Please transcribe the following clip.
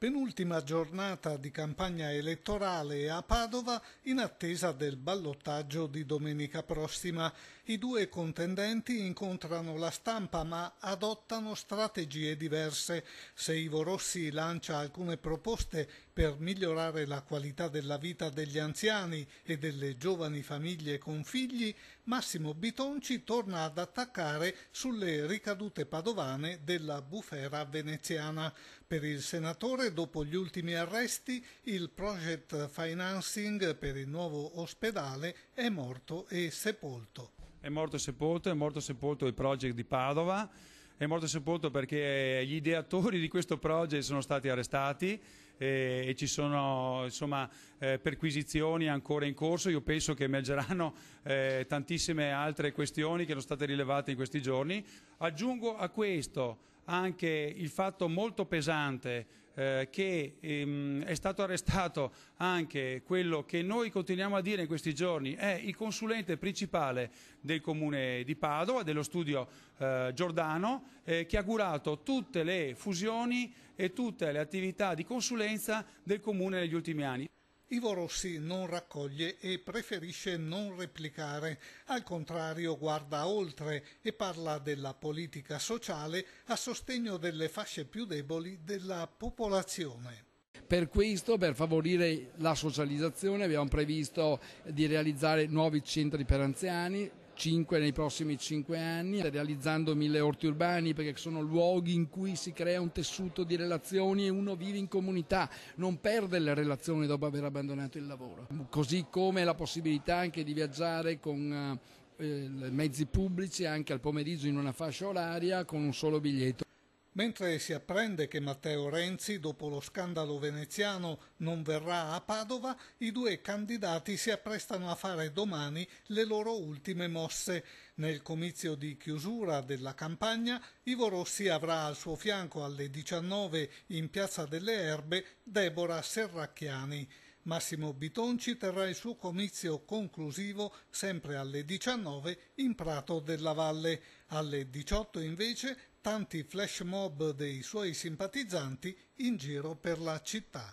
penultima giornata di campagna elettorale a Padova in attesa del ballottaggio di domenica prossima. I due contendenti incontrano la stampa ma adottano strategie diverse. Se Ivo Rossi lancia alcune proposte per migliorare la qualità della vita degli anziani e delle giovani famiglie con figli, Massimo Bitonci torna ad attaccare sulle ricadute padovane della bufera veneziana. Per il senatore, dopo gli ultimi arresti, il project financing per il nuovo ospedale è morto e sepolto. È morto e sepolto, è morto e sepolto il project di Padova è morto e sepolto perché gli ideatori di questo progetto sono stati arrestati e, eh, e ci sono insomma, eh, perquisizioni ancora in corso. Io penso che emergeranno eh, tantissime altre questioni che sono state rilevate in questi giorni. Aggiungo a questo anche il fatto molto pesante eh, che ehm, è stato arrestato anche quello che noi continuiamo a dire in questi giorni è il consulente principale del comune di Padova, dello studio eh, Giordano, eh, che ha curato tutte le fusioni e tutte le attività di consulenza del comune negli ultimi anni. Ivo Rossi non raccoglie e preferisce non replicare, al contrario guarda oltre e parla della politica sociale a sostegno delle fasce più deboli della popolazione. Per questo, per favorire la socializzazione, abbiamo previsto di realizzare nuovi centri per anziani, 5 nei prossimi 5 anni, realizzando mille orti urbani perché sono luoghi in cui si crea un tessuto di relazioni e uno vive in comunità, non perde le relazioni dopo aver abbandonato il lavoro. Così come la possibilità anche di viaggiare con eh, eh mezzi pubblici anche al pomeriggio in una fascia oraria con un solo biglietto. Mentre si apprende che Matteo Renzi, dopo lo scandalo veneziano, non verrà a Padova, i due candidati si apprestano a fare domani le loro ultime mosse. Nel comizio di chiusura della campagna, Ivo Rossi avrà al suo fianco alle 19 in Piazza delle Erbe Deborah Serracchiani. Massimo Bitonci terrà il suo comizio conclusivo sempre alle 19 in Prato della Valle. Alle 18 invece tanti flash mob dei suoi simpatizzanti in giro per la città.